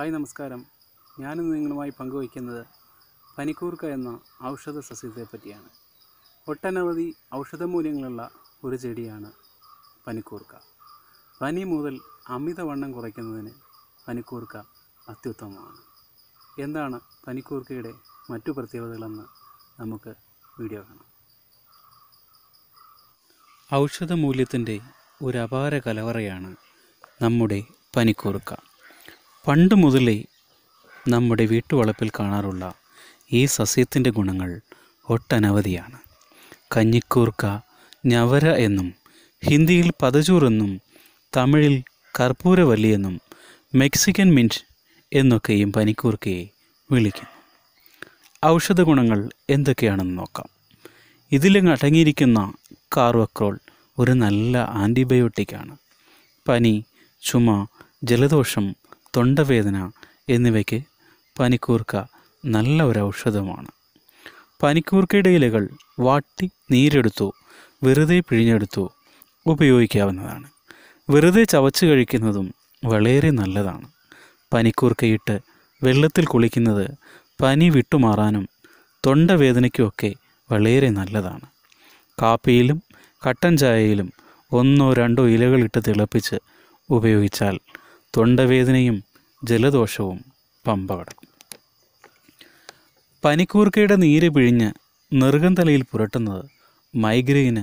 hi നമസ്കാരം ഞാനിന്ന് നിങ്ങളുമായി പങ്കുവയ്ക്കുന്നത് പനിക്കൂർക്ക എന്ന ഔഷധ സസ്യത്തെ പറ്റിയാണ് ഒട്ടനവധി മൂല്യങ്ങളുള്ള ഒരു ചെടിയാണ് പനിക്കൂർക്ക പനി മുതൽ അമിതവണ്ണം കുറയ്ക്കുന്നതിന് പനിക്കൂർക്ക അത്യുത്തമമാണ് എന്താണ് പനിക്കൂർക്കയുടെ മറ്റു പ്രത്യേകതകളെന്ന് നമുക്ക് വീഡിയോ കാണാം ഔഷധമൂല്യത്തിൻ്റെ ഒരു അപാര കലവറയാണ് നമ്മുടെ പനിക്കൂർക്ക പണ്ട് മുതലേ നമ്മുടെ വീട്ടുവളപ്പിൽ കാണാറുള്ള ഈ സസ്യത്തിൻ്റെ ഗുണങ്ങൾ ഒട്ടനവധിയാണ് കഞ്ഞിക്കൂർക്ക ഞവര എന്നും ഹിന്ദിയിൽ പതചൂർ എന്നും തമിഴിൽ കർപ്പൂരവല്ലിയെന്നും മെക്സിക്കൻ മിൻറ്റ് എന്നൊക്കെയും പനിക്കൂർക്കയെ വിളിക്കുന്നു ഔഷധ ഗുണങ്ങൾ എന്തൊക്കെയാണെന്ന് നോക്കാം ഇതിലും അടങ്ങിയിരിക്കുന്ന കാർവക്രോൾ ഒരു നല്ല ആൻറ്റിബയോട്ടിക്കാണ് പനി ചുമ ജലദോഷം തൊണ്ടവേദന എന്നിവയ്ക്ക് പനിക്കൂർക്ക നല്ല ഒരു ഔഷധമാണ് പനിക്കൂർക്കയുടെ ഇലകൾ വാട്ടി നീരെടുത്തോ വെറുതെ പിഴിഞ്ഞെടുത്തോ ഉപയോഗിക്കാവുന്നതാണ് വെറുതെ ചവച്ച് കഴിക്കുന്നതും വളരെ നല്ലതാണ് പനിക്കൂർക്കയിട്ട് വെള്ളത്തിൽ കുളിക്കുന്നത് പനി വിട്ടുമാറാനും തൊണ്ടവേദനയ്ക്കുമൊക്കെ വളരെ നല്ലതാണ് കാപ്പിയിലും കട്ടൻ ചായയിലും ഒന്നോ രണ്ടോ ഇലകളിട്ട് തിളപ്പിച്ച് ഉപയോഗിച്ചാൽ തൊണ്ടവേദനയും ജലദോഷവും പമ്പകടം പനിക്കൂർക്കയുടെ നീര് പിഴിഞ്ഞ് നെറുകം തലയിൽ പുരട്ടുന്നത് മൈഗ്രെയിന്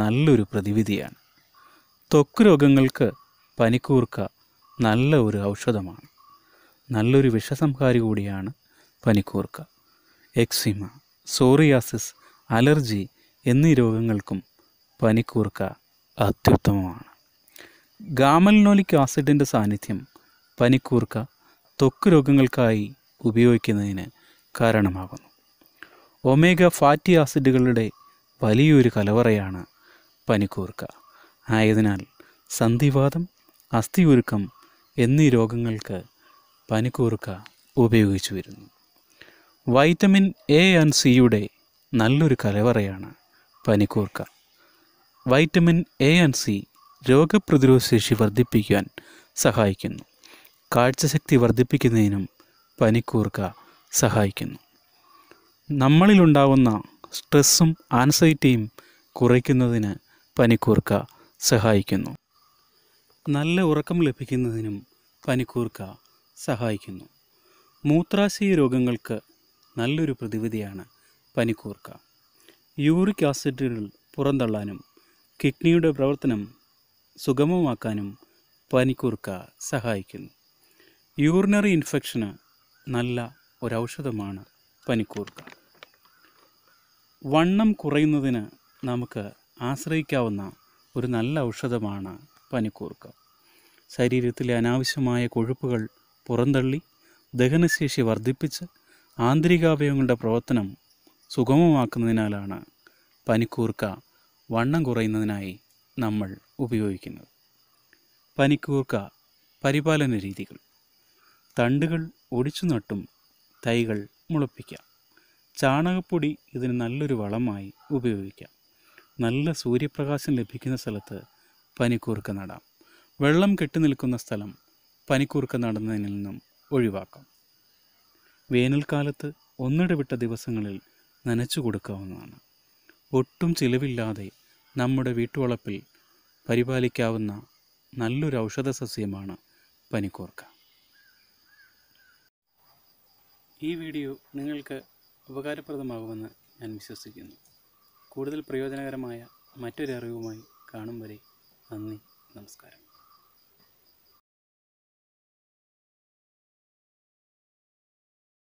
നല്ലൊരു പ്രതിവിധിയാണ് ത്വക്ക് രോഗങ്ങൾക്ക് പനിക്കൂർക്ക നല്ല ഒരു ഔഷധമാണ് നല്ലൊരു വിഷസംഹാരി കൂടിയാണ് പനിക്കൂർക്ക എക്സിമ സോറിയാസിസ് അലർജി എന്നീ രോഗങ്ങൾക്കും പനിക്കൂർക്ക അത്യുത്തമമാണ് ഗാമൽനോലിക് ആസിഡിൻ്റെ സാന്നിധ്യം പനിക്കൂർക്ക ത്വക്ക് രോഗങ്ങൾക്കായി ഉപയോഗിക്കുന്നതിന് കാരണമാകുന്നു ഒമേഗ ഫാറ്റി ആസിഡുകളുടെ വലിയൊരു കലവറയാണ് പനിക്കൂർക്ക ആയതിനാൽ സന്ധിവാദം അസ്ഥിയുരുക്കം എന്നീ രോഗങ്ങൾക്ക് പനിക്കൂർക്ക ഉപയോഗിച്ചു വരുന്നു വൈറ്റമിൻ എ ആൻഡ് സിയുടെ നല്ലൊരു കലവറയാണ് പനിക്കൂർക്ക വൈറ്റമിൻ എ ആൻഡ് സി രോഗപ്രതിരോധ ശേഷി വർദ്ധിപ്പിക്കാൻ സഹായിക്കുന്നു കാഴ്ചശക്തി വർദ്ധിപ്പിക്കുന്നതിനും പനിക്കൂർക്ക സഹായിക്കുന്നു നമ്മളിലുണ്ടാവുന്ന സ്ട്രെസ്സും ആൻസൈറ്റിയും കുറയ്ക്കുന്നതിന് പനിക്കൂർക്ക സഹായിക്കുന്നു നല്ല ഉറക്കം ലഭിക്കുന്നതിനും പനിക്കൂർക്ക സഹായിക്കുന്നു മൂത്രാശയ രോഗങ്ങൾക്ക് നല്ലൊരു പ്രതിവിധിയാണ് പനിക്കൂർക്ക യൂറിക് ആസിഡുകൾ പുറന്തള്ളാനും കിഡ്നിയുടെ പ്രവർത്തനം സുഗമമാക്കാനും പനിക്കൂർക്ക സഹായിക്കുന്നു യൂറിനറി ഇൻഫെക്ഷന് നല്ല ഒരൗഷധമാണ് പനിക്കൂർക്ക വണ്ണം കുറയുന്നതിന് നമുക്ക് ആശ്രയിക്കാവുന്ന ഒരു നല്ല ഔഷധമാണ് പനിക്കൂർക്ക ശരീരത്തിലെ അനാവശ്യമായ കൊഴുപ്പുകൾ പുറന്തള്ളി ദഹനശേഷി വർദ്ധിപ്പിച്ച് ആന്തരികാവയവങ്ങളുടെ പ്രവർത്തനം സുഗമമാക്കുന്നതിനാലാണ് പനിക്കൂർക്ക വണ്ണം കുറയുന്നതിനായി നമ്മൾ ഉപയോഗിക്കുന്നത് പനിക്കൂർക്ക പരിപാലന രീതികൾ തണ്ടുകൾ ഒടിച്ചു നട്ടും തൈകൾ മുളപ്പിക്കാം ചാണകപ്പൊടി ഇതിന് നല്ലൊരു വളമായി ഉപയോഗിക്കാം നല്ല സൂര്യപ്രകാശം ലഭിക്കുന്ന സ്ഥലത്ത് പനിക്കൂർക്ക നടാം വെള്ളം കെട്ടി നിൽക്കുന്ന സ്ഥലം പനിക്കൂർക്ക നടുന്നതിൽ നിന്നും ഒഴിവാക്കാം വേനൽക്കാലത്ത് ഒന്നിടവിട്ട ദിവസങ്ങളിൽ നനച്ചു കൊടുക്കാവുന്നതാണ് ഒട്ടും ചിലവില്ലാതെ നമ്മുടെ വീട്ടുവളപ്പിൽ പരിപാലിക്കാവുന്ന നല്ലൊരു ഔഷധ സസ്യമാണ് പനിക്കൂർക്ക ഈ വീഡിയോ നിങ്ങൾക്ക് ഉപകാരപ്രദമാകുമെന്ന് ഞാൻ വിശ്വസിക്കുന്നു കൂടുതൽ പ്രയോജനകരമായ മറ്റൊരറിവുമായി കാണും വരെ നന്ദി നമസ്കാരം